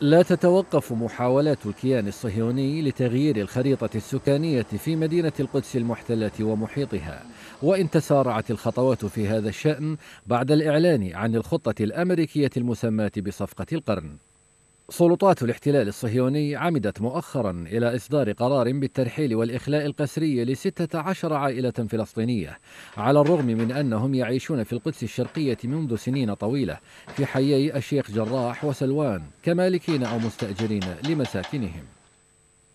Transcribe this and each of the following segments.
لا تتوقف محاولات الكيان الصهيوني لتغيير الخريطة السكانية في مدينة القدس المحتلة ومحيطها وإن تسارعت الخطوات في هذا الشأن بعد الإعلان عن الخطة الأمريكية المسماة بصفقة القرن سلطات الاحتلال الصهيوني عمدت مؤخرا إلى إصدار قرار بالترحيل والإخلاء القسري لستة عشر عائلة فلسطينية على الرغم من أنهم يعيشون في القدس الشرقية منذ سنين طويلة في حيي الشيخ جراح وسلوان كمالكين أو مستأجرين لمساكنهم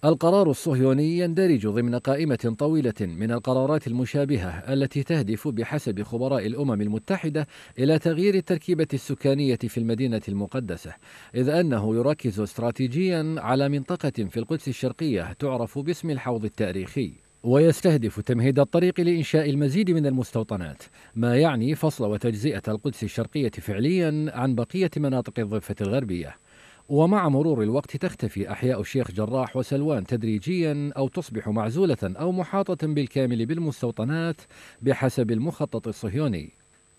القرار الصهيوني يندرج ضمن قائمة طويلة من القرارات المشابهة التي تهدف بحسب خبراء الأمم المتحدة إلى تغيير التركيبة السكانية في المدينة المقدسة، إذ أنه يركز استراتيجيا على منطقة في القدس الشرقية تعرف باسم الحوض التاريخي. ويستهدف تمهيد الطريق لإنشاء المزيد من المستوطنات ما يعني فصل وتجزئة القدس الشرقية فعليا عن بقية مناطق الضفة الغربية ومع مرور الوقت تختفي أحياء الشيخ جراح وسلوان تدريجيا أو تصبح معزولة أو محاطة بالكامل بالمستوطنات بحسب المخطط الصهيوني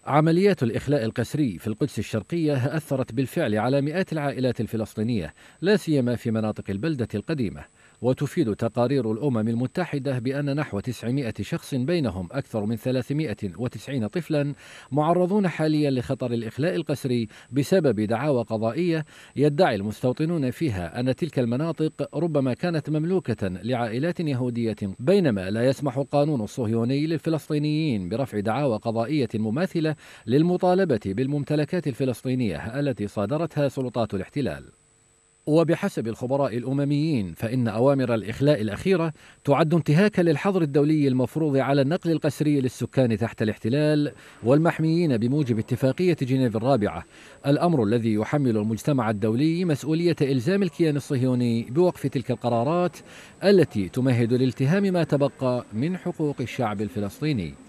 عمليات الإخلاء القسري في القدس الشرقية أثرت بالفعل على مئات العائلات الفلسطينية لا سيما في مناطق البلدة القديمة وتفيد تقارير الأمم المتحدة بأن نحو 900 شخص بينهم أكثر من 390 طفلا معرضون حاليا لخطر الإخلاء القسري بسبب دعاوى قضائية يدعي المستوطنون فيها أن تلك المناطق ربما كانت مملوكة لعائلات يهودية بينما لا يسمح القانون الصهيوني للفلسطينيين برفع دعاوى قضائية مماثلة للمطالبة بالممتلكات الفلسطينية التي صادرتها سلطات الاحتلال وبحسب الخبراء الامميين فان اوامر الاخلاء الاخيره تعد انتهاكا للحظر الدولي المفروض على النقل القسري للسكان تحت الاحتلال والمحميين بموجب اتفاقيه جنيف الرابعه الامر الذي يحمل المجتمع الدولي مسؤوليه الزام الكيان الصهيوني بوقف تلك القرارات التي تمهد لالتهام ما تبقى من حقوق الشعب الفلسطيني